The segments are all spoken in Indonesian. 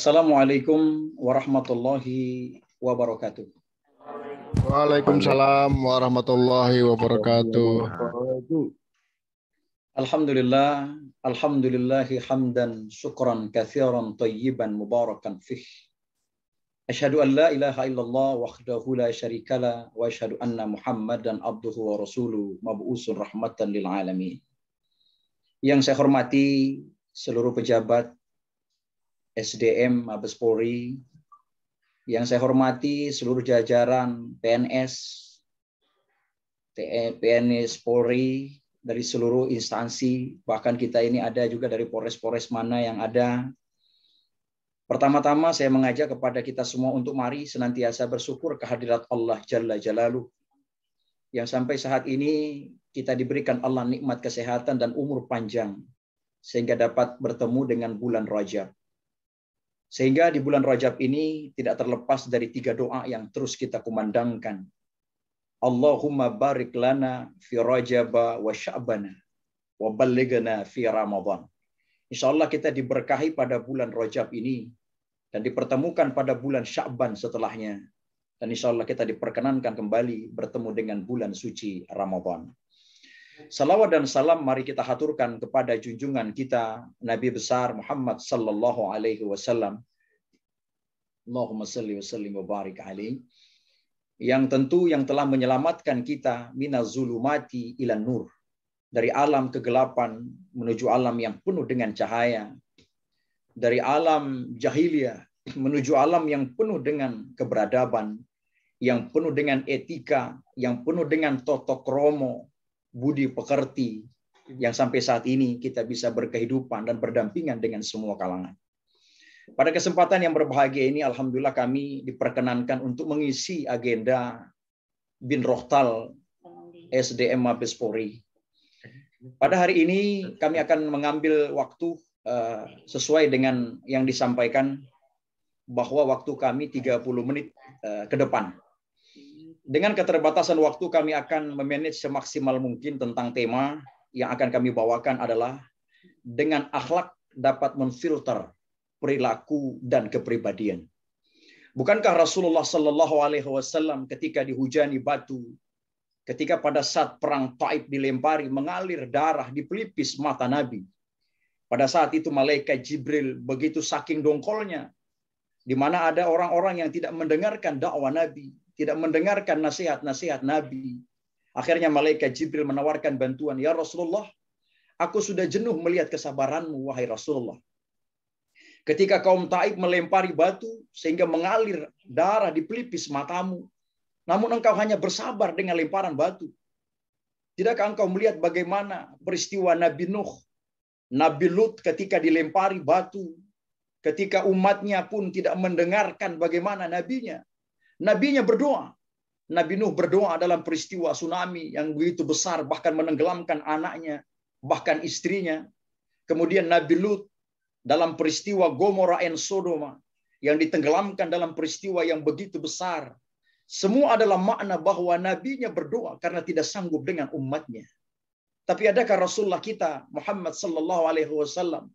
Assalamualaikum warahmatullahi wabarakatuh. Waalaikumsalam warahmatullahi wabarakatuh. Alhamdulillah, alhamdulillahi hamdan syukran kathiran tayyiban mubarakan fih. Asyhadu an la ilaha illallah wahdahu la syarikala wa asyhadu anna muhammadan abduhu wa rasuluh mabu'usun rahmatan lil alamin. Yang saya hormati seluruh pejabat SDM Mabes Polri, yang saya hormati seluruh jajaran PNS, e, PNS Polri dari seluruh instansi, bahkan kita ini ada juga dari Polres-Polres mana yang ada. Pertama-tama saya mengajak kepada kita semua untuk mari senantiasa bersyukur kehadirat Allah Jalla Jalaluh. Yang sampai saat ini kita diberikan Allah nikmat kesehatan dan umur panjang sehingga dapat bertemu dengan bulan Rajab. Sehingga di bulan Rajab ini tidak terlepas dari tiga doa yang terus kita kumandangkan. Allahumma barik lana fi Rajaba wa Sya'bana wa ballighna fi Ramadhan Insya Allah kita diberkahi pada bulan Rajab ini dan dipertemukan pada bulan Sya'ban setelahnya. Dan insya Allah kita diperkenankan kembali bertemu dengan bulan suci Ramadan. Salawat dan salam mari kita haturkan kepada junjungan kita Nabi besar Muhammad sallallahu alaihi wasallam. Allahumma salli wa sallim wa barik alaihi. Yang tentu yang telah menyelamatkan kita zulumati ilan nur. Dari alam kegelapan menuju alam yang penuh dengan cahaya. Dari alam jahiliyah menuju alam yang penuh dengan keberadaban, yang penuh dengan etika, yang penuh dengan totokromo budi pekerti yang sampai saat ini kita bisa berkehidupan dan berdampingan dengan semua kalangan. Pada kesempatan yang berbahagia ini, Alhamdulillah kami diperkenankan untuk mengisi agenda Bin Rohtal SDM Mabes Pada hari ini kami akan mengambil waktu eh, sesuai dengan yang disampaikan bahwa waktu kami 30 menit eh, ke depan dengan keterbatasan waktu kami akan memanage semaksimal mungkin tentang tema yang akan kami bawakan adalah dengan akhlak dapat memfilter perilaku dan kepribadian. Bukankah Rasulullah Shallallahu Alaihi Wasallam ketika dihujani batu, ketika pada saat perang Taib dilempari mengalir darah di pelipis mata Nabi. Pada saat itu malaikat Jibril begitu saking dongkolnya, di mana ada orang-orang yang tidak mendengarkan dakwah Nabi, tidak mendengarkan nasihat-nasihat Nabi. Akhirnya malaikat Jibril menawarkan bantuan, "Ya Rasulullah, aku sudah jenuh melihat kesabaranmu wahai Rasulullah. Ketika kaum Taib melempari batu sehingga mengalir darah di pelipis matamu, namun engkau hanya bersabar dengan lemparan batu. Tidakkah engkau melihat bagaimana peristiwa Nabi Nuh, Nabi Lut ketika dilempari batu, ketika umatnya pun tidak mendengarkan bagaimana nabinya, Nabinya berdoa. Nabi Nuh berdoa dalam peristiwa tsunami yang begitu besar, bahkan menenggelamkan anaknya, bahkan istrinya. Kemudian Nabi Lut dalam peristiwa Gomora dan Sodoma yang ditenggelamkan dalam peristiwa yang begitu besar. Semua adalah makna bahwa nabinya berdoa karena tidak sanggup dengan umatnya. Tapi adakah Rasulullah kita Muhammad sallallahu alaihi wasallam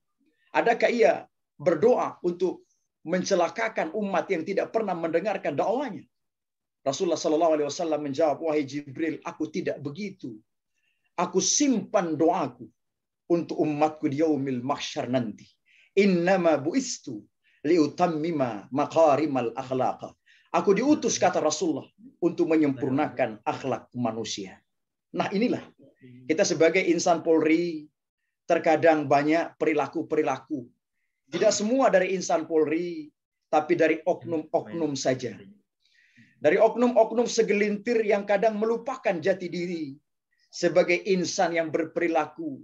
adakah ia berdoa untuk mencelakakan umat yang tidak pernah mendengarkan dakwahnya. Rasulullah Shallallahu Alaihi Wasallam menjawab, wahai Jibril, aku tidak begitu. Aku simpan doaku untuk umatku di yaumil mahsyar nanti. Innama buistu liutammima makarimal akhlaqa. Aku diutus kata Rasulullah untuk menyempurnakan akhlak manusia. Nah inilah kita sebagai insan Polri terkadang banyak perilaku-perilaku tidak semua dari insan Polri, tapi dari oknum-oknum hmm. saja. Dari oknum-oknum segelintir yang kadang melupakan jati diri sebagai insan yang berperilaku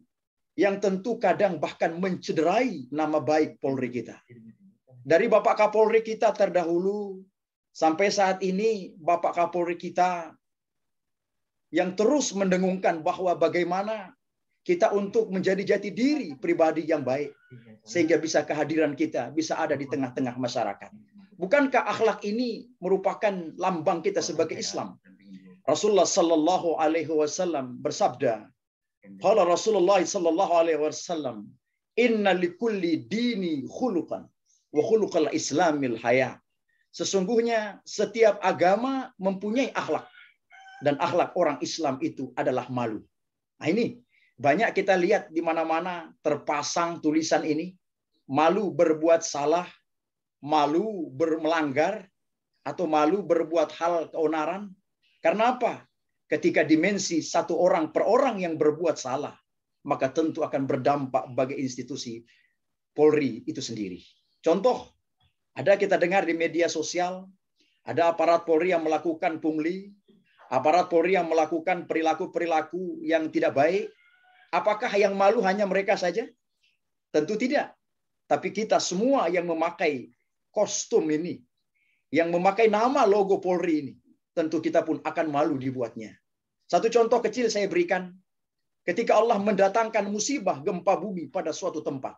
yang tentu kadang bahkan mencederai nama baik Polri kita. Dari Bapak Kapolri kita terdahulu sampai saat ini Bapak Kapolri kita yang terus mendengungkan bahwa bagaimana kita untuk menjadi jati diri pribadi yang baik sehingga bisa kehadiran kita bisa ada di tengah-tengah masyarakat. Bukankah akhlak ini merupakan lambang kita sebagai Islam? Rasulullah Shallallahu Alaihi Wasallam bersabda, "Kalau Rasulullah Shallallahu Alaihi Wasallam, Inna likulli dini khulukan, wa khulukal Islamil haya." Sesungguhnya setiap agama mempunyai akhlak dan akhlak orang Islam itu adalah malu. Nah ini banyak kita lihat di mana-mana terpasang tulisan ini, malu berbuat salah, malu bermelanggar, atau malu berbuat hal keonaran. Karena apa? Ketika dimensi satu orang per orang yang berbuat salah, maka tentu akan berdampak bagi institusi Polri itu sendiri. Contoh, ada kita dengar di media sosial, ada aparat Polri yang melakukan pungli, aparat Polri yang melakukan perilaku-perilaku yang tidak baik, Apakah yang malu hanya mereka saja? Tentu tidak. Tapi kita semua yang memakai kostum ini, yang memakai nama logo Polri ini, tentu kita pun akan malu dibuatnya. Satu contoh kecil saya berikan. Ketika Allah mendatangkan musibah gempa bumi pada suatu tempat.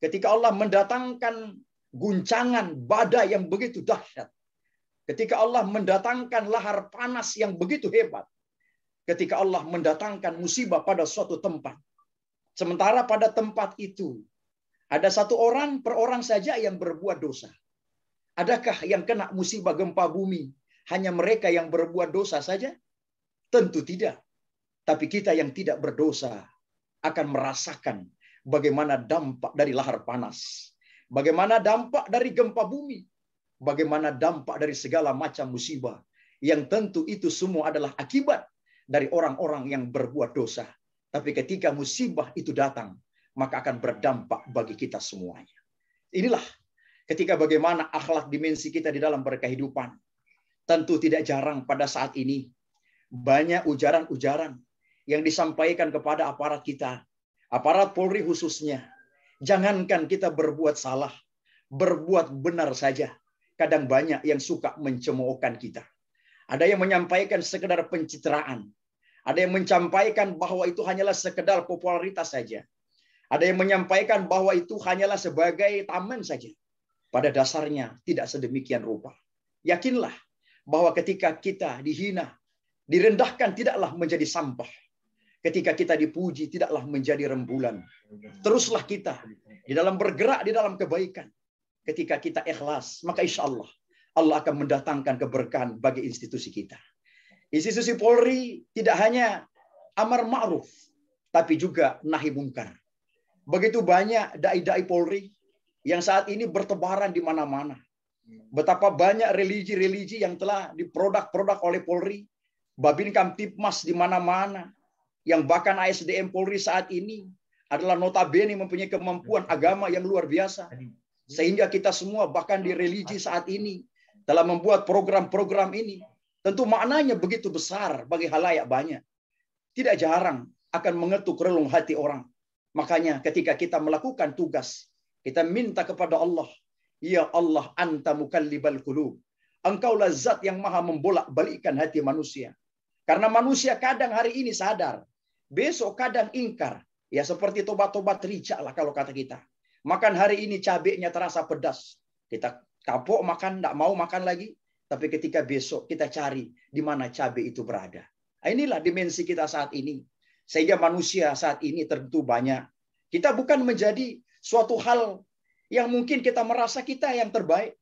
Ketika Allah mendatangkan guncangan badai yang begitu dahsyat. Ketika Allah mendatangkan lahar panas yang begitu hebat ketika Allah mendatangkan musibah pada suatu tempat. Sementara pada tempat itu ada satu orang per orang saja yang berbuat dosa. Adakah yang kena musibah gempa bumi hanya mereka yang berbuat dosa saja? Tentu tidak. Tapi kita yang tidak berdosa akan merasakan bagaimana dampak dari lahar panas, bagaimana dampak dari gempa bumi, bagaimana dampak dari segala macam musibah. Yang tentu itu semua adalah akibat dari orang-orang yang berbuat dosa. Tapi ketika musibah itu datang, maka akan berdampak bagi kita semuanya. Inilah ketika bagaimana akhlak dimensi kita di dalam berkehidupan. Tentu tidak jarang pada saat ini banyak ujaran-ujaran yang disampaikan kepada aparat kita, aparat Polri khususnya. Jangankan kita berbuat salah, berbuat benar saja. Kadang banyak yang suka mencemoohkan kita. Ada yang menyampaikan sekedar pencitraan. Ada yang menyampaikan bahwa itu hanyalah sekedar popularitas saja. Ada yang menyampaikan bahwa itu hanyalah sebagai taman saja. Pada dasarnya tidak sedemikian rupa. Yakinlah bahwa ketika kita dihina, direndahkan tidaklah menjadi sampah. Ketika kita dipuji tidaklah menjadi rembulan. Teruslah kita di dalam bergerak di dalam kebaikan. Ketika kita ikhlas, maka insya Allah Allah akan mendatangkan keberkahan bagi institusi kita. Institusi Polri tidak hanya amar ma'ruf, tapi juga nahi mungkar. Begitu banyak dai-dai Polri yang saat ini bertebaran di mana-mana. Betapa banyak religi-religi yang telah diproduk-produk oleh Polri, Babin Kamtipmas di mana-mana, yang bahkan ASDM Polri saat ini adalah notabene mempunyai kemampuan agama yang luar biasa. Sehingga kita semua bahkan di religi saat ini dalam membuat program-program ini. Tentu maknanya begitu besar bagi halayak banyak. Tidak jarang akan mengetuk relung hati orang. Makanya ketika kita melakukan tugas, kita minta kepada Allah, Ya Allah, anta mukallibal qulub. Engkaulah zat yang maha membolak-balikan hati manusia. Karena manusia kadang hari ini sadar, besok kadang ingkar. Ya seperti tobat-tobat rica lah kalau kata kita. Makan hari ini cabenya terasa pedas. Kita kapok makan, tidak mau makan lagi. Tapi ketika besok kita cari di mana cabai itu berada. Nah, inilah dimensi kita saat ini. Sehingga manusia saat ini tentu banyak. Kita bukan menjadi suatu hal yang mungkin kita merasa kita yang terbaik.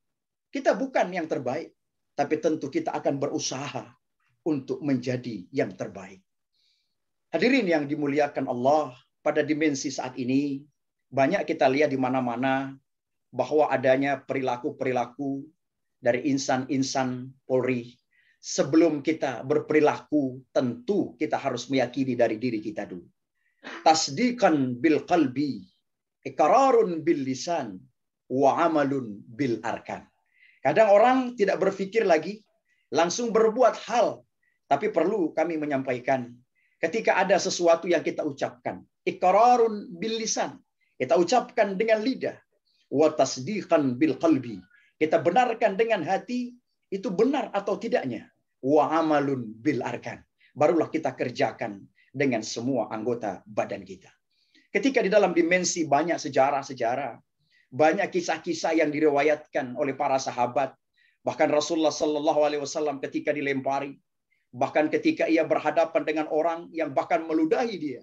Kita bukan yang terbaik. Tapi tentu kita akan berusaha untuk menjadi yang terbaik. Hadirin yang dimuliakan Allah pada dimensi saat ini, banyak kita lihat di mana-mana bahwa adanya perilaku-perilaku dari insan-insan Polri sebelum kita berperilaku tentu kita harus meyakini dari diri kita dulu tasdikan bil qalbi ikararun bil lisan wa amalun bil arkan kadang orang tidak berpikir lagi langsung berbuat hal tapi perlu kami menyampaikan ketika ada sesuatu yang kita ucapkan ikararun bil lisan kita ucapkan dengan lidah bil qalbi. Kita benarkan dengan hati itu benar atau tidaknya. Wa amalun bil arkan. Barulah kita kerjakan dengan semua anggota badan kita. Ketika di dalam dimensi banyak sejarah-sejarah, banyak kisah-kisah yang diriwayatkan oleh para sahabat, bahkan Rasulullah Shallallahu Alaihi Wasallam ketika dilempari, bahkan ketika ia berhadapan dengan orang yang bahkan meludahi dia.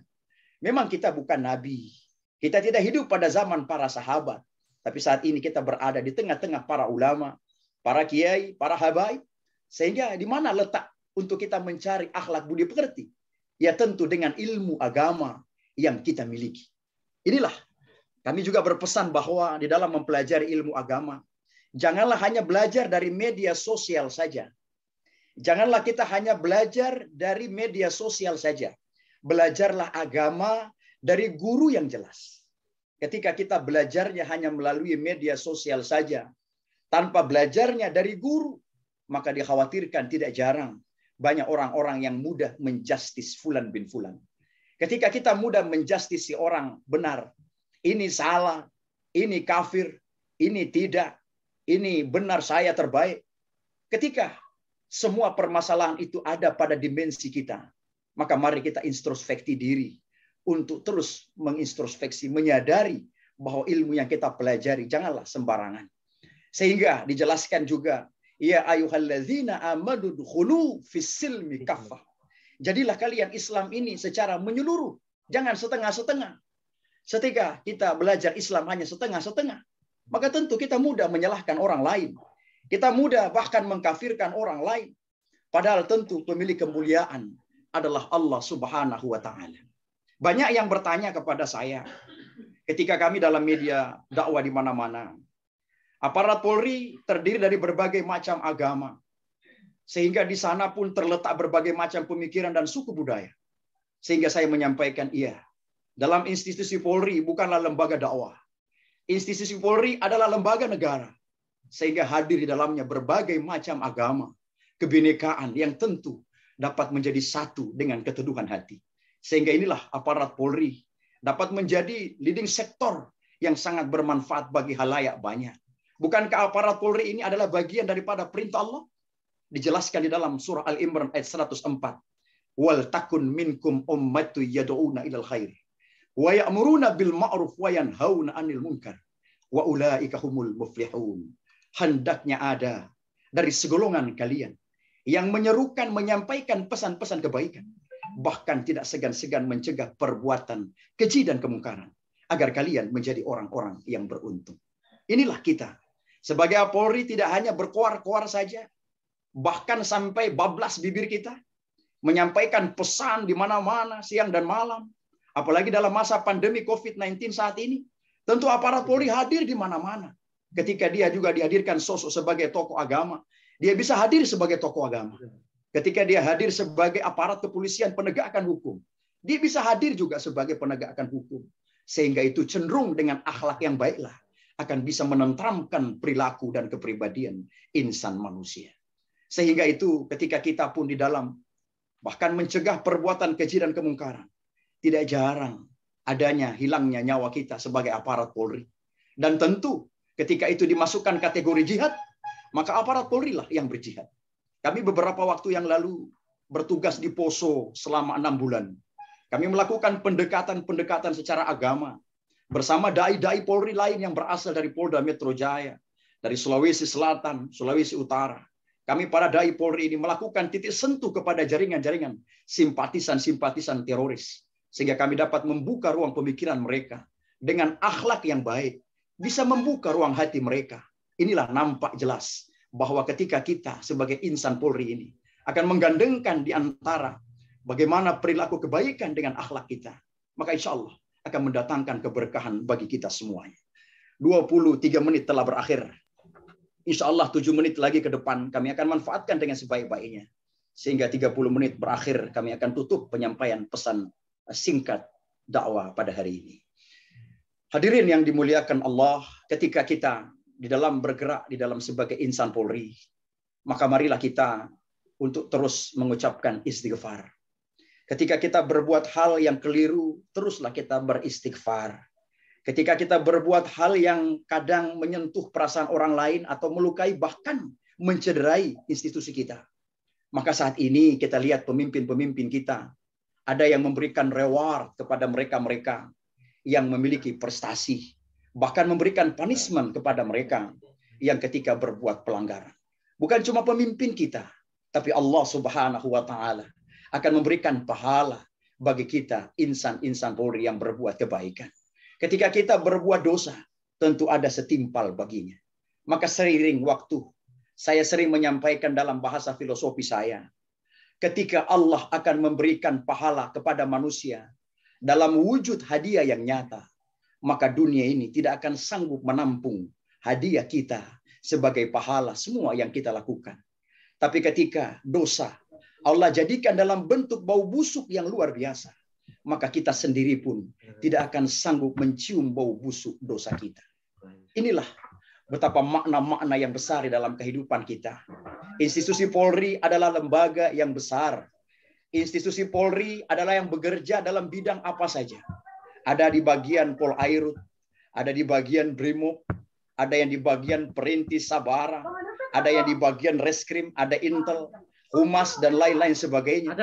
Memang kita bukan nabi, kita tidak hidup pada zaman para sahabat. Tapi saat ini kita berada di tengah-tengah para ulama, para kiai, para habaib. Sehingga di mana letak untuk kita mencari akhlak budi pekerti? Ya tentu dengan ilmu agama yang kita miliki. Inilah kami juga berpesan bahwa di dalam mempelajari ilmu agama, janganlah hanya belajar dari media sosial saja. Janganlah kita hanya belajar dari media sosial saja. Belajarlah agama dari guru yang jelas ketika kita belajarnya hanya melalui media sosial saja, tanpa belajarnya dari guru, maka dikhawatirkan tidak jarang banyak orang-orang yang mudah menjustis Fulan bin Fulan. Ketika kita mudah menjustis si orang benar, ini salah, ini kafir, ini tidak, ini benar saya terbaik. Ketika semua permasalahan itu ada pada dimensi kita, maka mari kita introspeksi diri untuk terus mengintrospeksi, menyadari bahwa ilmu yang kita pelajari janganlah sembarangan. Sehingga dijelaskan juga, ya ayyuhallazina amadu dukhulu fisilmi kafah. Jadilah kalian Islam ini secara menyeluruh, jangan setengah-setengah. Setika kita belajar Islam hanya setengah-setengah, maka tentu kita mudah menyalahkan orang lain. Kita mudah bahkan mengkafirkan orang lain. Padahal tentu pemilik kemuliaan adalah Allah Subhanahu wa taala. Banyak yang bertanya kepada saya ketika kami dalam media dakwah di mana-mana. Aparat Polri terdiri dari berbagai macam agama. Sehingga di sana pun terletak berbagai macam pemikiran dan suku budaya. Sehingga saya menyampaikan, iya, dalam institusi Polri bukanlah lembaga dakwah. Institusi Polri adalah lembaga negara. Sehingga hadir di dalamnya berbagai macam agama, kebinekaan yang tentu dapat menjadi satu dengan keteduhan hati. Sehingga inilah aparat Polri dapat menjadi leading sektor yang sangat bermanfaat bagi halayak banyak. Bukankah aparat Polri ini adalah bagian daripada perintah Allah? Dijelaskan di dalam surah Al-Imran ayat 104. Wal takun minkum ummatu yad'una ilal khair wa ya'muruna bil ma'ruf wa yanhauna 'anil munkar wa ulaika humul muflihun. Hendaknya ada dari segolongan kalian yang menyerukan menyampaikan pesan-pesan kebaikan bahkan tidak segan-segan mencegah perbuatan keji dan kemungkaran agar kalian menjadi orang-orang yang beruntung. Inilah kita. Sebagai Polri tidak hanya berkoar-koar saja, bahkan sampai bablas bibir kita, menyampaikan pesan di mana-mana siang dan malam, apalagi dalam masa pandemi COVID-19 saat ini. Tentu aparat Polri hadir di mana-mana. Ketika dia juga dihadirkan sosok sebagai tokoh agama, dia bisa hadir sebagai tokoh agama. Ketika dia hadir sebagai aparat kepolisian penegakan hukum, dia bisa hadir juga sebagai penegakan hukum. Sehingga itu cenderung dengan akhlak yang baiklah akan bisa menentramkan perilaku dan kepribadian insan manusia. Sehingga itu ketika kita pun di dalam bahkan mencegah perbuatan keji dan kemungkaran, tidak jarang adanya hilangnya nyawa kita sebagai aparat Polri. Dan tentu ketika itu dimasukkan kategori jihad, maka aparat Polri lah yang berjihad. Kami beberapa waktu yang lalu bertugas di Poso selama enam bulan. Kami melakukan pendekatan-pendekatan secara agama bersama dai-dai Polri lain yang berasal dari Polda Metro Jaya, dari Sulawesi Selatan, Sulawesi Utara. Kami para dai Polri ini melakukan titik sentuh kepada jaringan-jaringan simpatisan-simpatisan teroris sehingga kami dapat membuka ruang pemikiran mereka dengan akhlak yang baik, bisa membuka ruang hati mereka. Inilah nampak jelas bahwa ketika kita sebagai insan Polri ini akan menggandengkan di antara bagaimana perilaku kebaikan dengan akhlak kita, maka insya Allah akan mendatangkan keberkahan bagi kita semuanya. 23 menit telah berakhir. Insya Allah 7 menit lagi ke depan kami akan manfaatkan dengan sebaik-baiknya. Sehingga 30 menit berakhir kami akan tutup penyampaian pesan eh, singkat dakwah pada hari ini. Hadirin yang dimuliakan Allah, ketika kita di dalam bergerak di dalam sebagai insan Polri, maka marilah kita untuk terus mengucapkan istighfar. Ketika kita berbuat hal yang keliru, teruslah kita beristighfar. Ketika kita berbuat hal yang kadang menyentuh perasaan orang lain atau melukai bahkan mencederai institusi kita, maka saat ini kita lihat pemimpin-pemimpin kita ada yang memberikan reward kepada mereka-mereka yang memiliki prestasi, bahkan memberikan punishment kepada mereka yang ketika berbuat pelanggaran. Bukan cuma pemimpin kita, tapi Allah Subhanahu wa taala akan memberikan pahala bagi kita insan-insan polri yang berbuat kebaikan. Ketika kita berbuat dosa, tentu ada setimpal baginya. Maka seiring waktu, saya sering menyampaikan dalam bahasa filosofi saya, ketika Allah akan memberikan pahala kepada manusia dalam wujud hadiah yang nyata, maka dunia ini tidak akan sanggup menampung hadiah kita sebagai pahala semua yang kita lakukan. Tapi ketika dosa Allah jadikan dalam bentuk bau busuk yang luar biasa, maka kita sendiri pun tidak akan sanggup mencium bau busuk dosa kita. Inilah betapa makna-makna yang besar di dalam kehidupan kita. Institusi Polri adalah lembaga yang besar. Institusi Polri adalah yang bekerja dalam bidang apa saja ada di bagian Polairut, ada di bagian Brimob, ada yang di bagian Perintis Sabara, ada yang di bagian Reskrim, ada Intel, Humas, dan lain-lain sebagainya.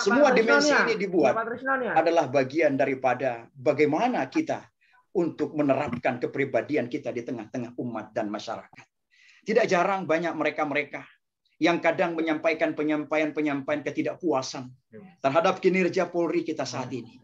Semua dimensi ini dibuat adalah bagian daripada bagaimana kita untuk menerapkan kepribadian kita di tengah-tengah umat dan masyarakat. Tidak jarang banyak mereka-mereka yang kadang menyampaikan penyampaian-penyampaian ketidakpuasan terhadap kinerja Polri kita saat ini.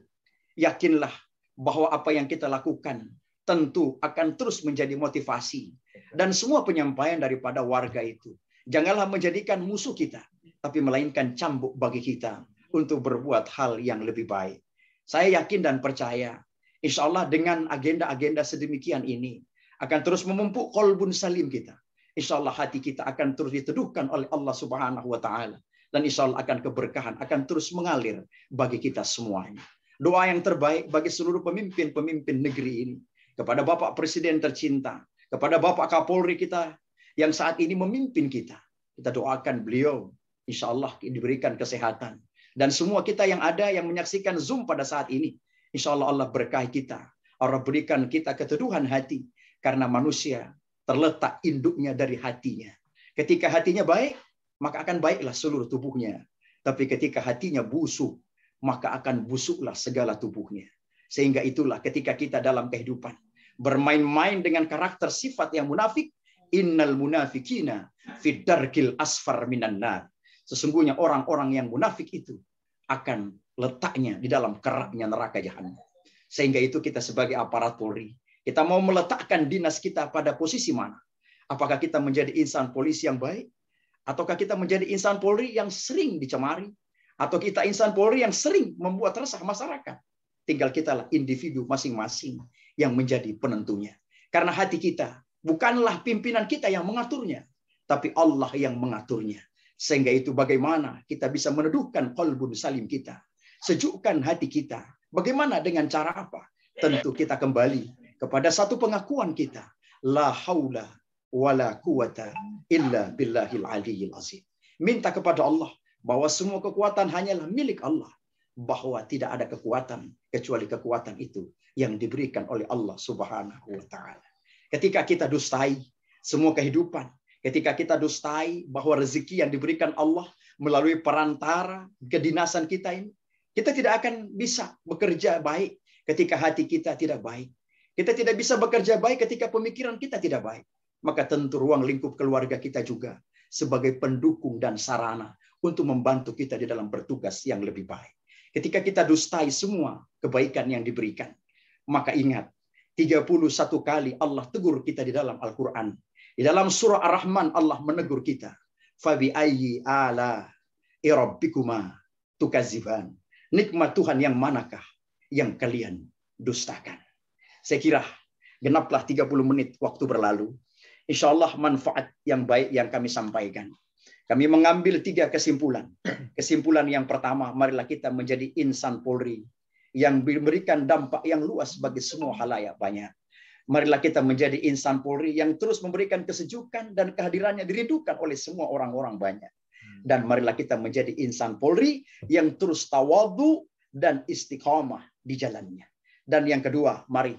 Yakinlah bahwa apa yang kita lakukan tentu akan terus menjadi motivasi dan semua penyampaian daripada warga itu janganlah menjadikan musuh kita tapi melainkan cambuk bagi kita untuk berbuat hal yang lebih baik. Saya yakin dan percaya insya Allah dengan agenda-agenda sedemikian ini akan terus memupuk kolbun salim kita. Insya Allah hati kita akan terus diteduhkan oleh Allah Subhanahu wa taala dan insya Allah akan keberkahan akan terus mengalir bagi kita semuanya. Doa yang terbaik bagi seluruh pemimpin-pemimpin negeri ini. Kepada Bapak Presiden tercinta, kepada Bapak Kapolri kita yang saat ini memimpin kita. Kita doakan beliau, insya Allah diberikan kesehatan. Dan semua kita yang ada yang menyaksikan Zoom pada saat ini, insya Allah Allah berkahi kita. Allah berikan kita keteduhan hati, karena manusia terletak induknya dari hatinya. Ketika hatinya baik, maka akan baiklah seluruh tubuhnya. Tapi ketika hatinya busuk, maka akan busuklah segala tubuhnya. Sehingga itulah ketika kita dalam kehidupan bermain-main dengan karakter sifat yang munafik, innal munafikina fiddarkil asfar minan nar. Sesungguhnya orang-orang yang munafik itu akan letaknya di dalam keraknya neraka jahanam. Sehingga itu kita sebagai aparat Polri, kita mau meletakkan dinas kita pada posisi mana? Apakah kita menjadi insan polisi yang baik? Ataukah kita menjadi insan Polri yang sering dicemari, atau kita insan Polri yang sering membuat resah masyarakat. Tinggal kitalah individu masing-masing yang menjadi penentunya. Karena hati kita bukanlah pimpinan kita yang mengaturnya, tapi Allah yang mengaturnya. Sehingga itu bagaimana kita bisa meneduhkan kolbun salim kita. Sejukkan hati kita. Bagaimana dengan cara apa? Tentu kita kembali kepada satu pengakuan kita. La haula wala quwata illa billahil aliyyil azim. Minta kepada Allah bahwa semua kekuatan hanyalah milik Allah, bahwa tidak ada kekuatan kecuali kekuatan itu yang diberikan oleh Allah Subhanahu wa taala. Ketika kita dustai semua kehidupan, ketika kita dustai bahwa rezeki yang diberikan Allah melalui perantara kedinasan kita ini, kita tidak akan bisa bekerja baik ketika hati kita tidak baik. Kita tidak bisa bekerja baik ketika pemikiran kita tidak baik. Maka tentu ruang lingkup keluarga kita juga sebagai pendukung dan sarana untuk membantu kita di dalam bertugas yang lebih baik. Ketika kita dustai semua kebaikan yang diberikan, maka ingat 31 kali Allah tegur kita di dalam Al-Qur'an. Di dalam surah Ar-Rahman Allah menegur kita. Fabi ayyi ala irabbikuma tukaziban. Nikmat Tuhan yang manakah yang kalian dustakan? Saya kira genaplah 30 menit waktu berlalu. Insya Allah manfaat yang baik yang kami sampaikan kami mengambil tiga kesimpulan. Kesimpulan yang pertama, marilah kita menjadi insan Polri yang memberikan dampak yang luas bagi semua halayak banyak. Marilah kita menjadi insan Polri yang terus memberikan kesejukan dan kehadirannya dirindukan oleh semua orang-orang banyak. Hmm. Dan marilah kita menjadi insan Polri yang terus tawadu dan istiqomah di jalannya. Dan yang kedua, mari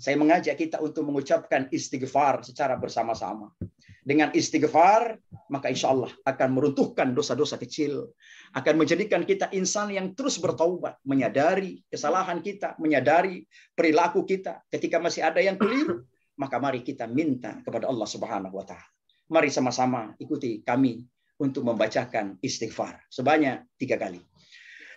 saya mengajak kita untuk mengucapkan istighfar secara bersama-sama. Dengan istighfar, maka insya Allah akan meruntuhkan dosa-dosa kecil. Akan menjadikan kita insan yang terus bertaubat, menyadari kesalahan kita, menyadari perilaku kita. Ketika masih ada yang keliru, maka mari kita minta kepada Allah Subhanahu wa Ta'ala. Mari sama-sama ikuti kami untuk membacakan istighfar sebanyak tiga kali.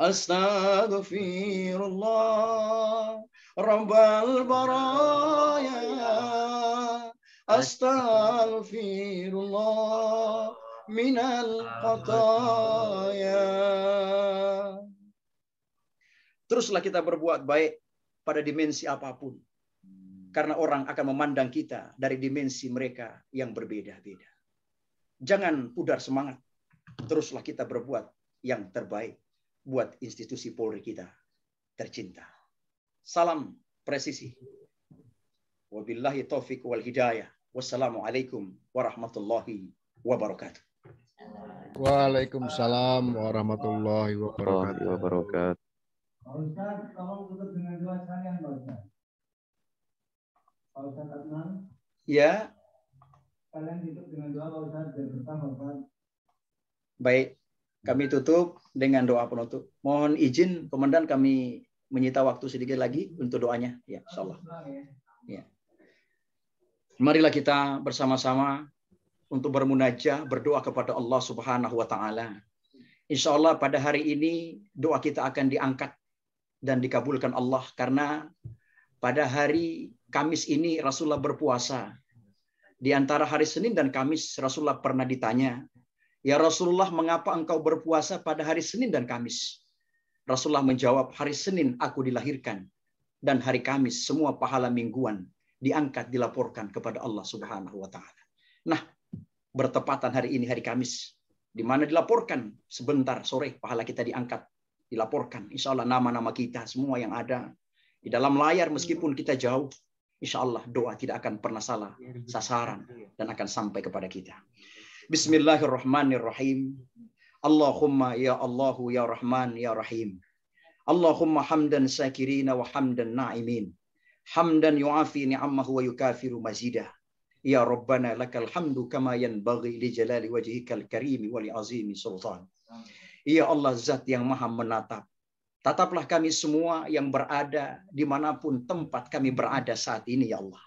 Astaghfirullah, الله رب البرايا أستغفر الله من Teruslah kita berbuat baik pada dimensi apapun. Karena orang akan memandang kita dari dimensi mereka yang berbeda-beda. Jangan pudar semangat. Teruslah kita berbuat yang terbaik buat institusi Polri kita tercinta. Salam presisi. Wabillahi taufik wal hidayah. Wassalamualaikum warahmatullahi wabarakatuh. Waalaikumsalam warahmatullahi wabarakatuh. tolong tutup dengan dua sekalian, Pak Ustaz. Pak Ya. Kalian tutup dengan dua Pak Ustaz, Baik. Kami tutup dengan doa penutup. Mohon izin komandan kami menyita waktu sedikit lagi untuk doanya. Ya, insyaallah. Ya. Marilah kita bersama-sama untuk bermunajah, berdoa kepada Allah Subhanahu wa taala. Insya Allah pada hari ini doa kita akan diangkat dan dikabulkan Allah karena pada hari Kamis ini Rasulullah berpuasa. Di antara hari Senin dan Kamis Rasulullah pernah ditanya, Ya Rasulullah, mengapa engkau berpuasa pada hari Senin dan Kamis? Rasulullah menjawab, hari Senin aku dilahirkan. Dan hari Kamis semua pahala mingguan diangkat, dilaporkan kepada Allah Subhanahu wa Ta'ala. Nah, bertepatan hari ini hari Kamis, di mana dilaporkan sebentar sore pahala kita diangkat, dilaporkan. Insya Allah nama-nama kita semua yang ada di dalam layar meskipun kita jauh, insya Allah doa tidak akan pernah salah iya. sasaran dan akan sampai kepada kita. Bismillahirrahmanirrahim. Allahumma ya Allahu ya Rahman ya Rahim. Allahumma hamdan sakirina wa hamdan na'imin. Hamdan yu'afi ni'amahu wa yukafiru mazidah. Ya Rabbana lakal hamdu kama yanbaghi li jalali wajhikal karimi wa li azimi sultan. Ya Allah zat yang maha menatap. Tataplah kami semua yang berada dimanapun tempat kami berada saat ini ya Allah.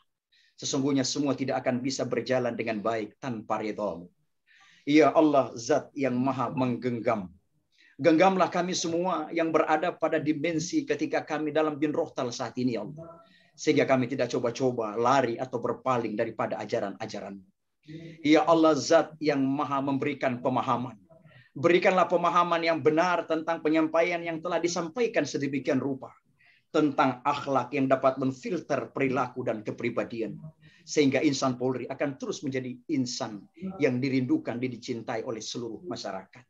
Sesungguhnya semua tidak akan bisa berjalan dengan baik tanpa ridhamu. Ya Allah zat yang maha menggenggam. Genggamlah kami semua yang berada pada dimensi ketika kami dalam bin rohtal saat ini ya Allah. Sehingga kami tidak coba-coba lari atau berpaling daripada ajaran-ajaran. Ya Allah zat yang maha memberikan pemahaman. Berikanlah pemahaman yang benar tentang penyampaian yang telah disampaikan sedemikian rupa tentang akhlak yang dapat memfilter perilaku dan kepribadian. Sehingga insan Polri akan terus menjadi insan yang dirindukan dan dicintai oleh seluruh masyarakat.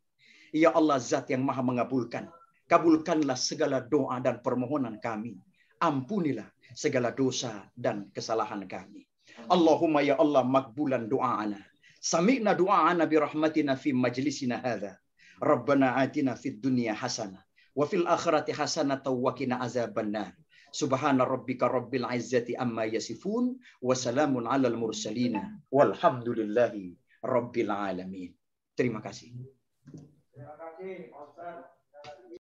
Ya Allah zat yang maha mengabulkan, kabulkanlah segala doa dan permohonan kami. Ampunilah segala dosa dan kesalahan kami. Allahumma ya Allah makbulan doa'ana. Sami'na doa'ana birahmatina fi majlisina hadha. Rabbana atina fid dunia hasanah wa fil akhirati hasanatan wa qina azabannar. Subhana rabbika rabbil izzati amma yasifun wa salamun alal mursalin walhamdulillahi rabbil alamin. Terima kasih. Terima kasih, Ustaz.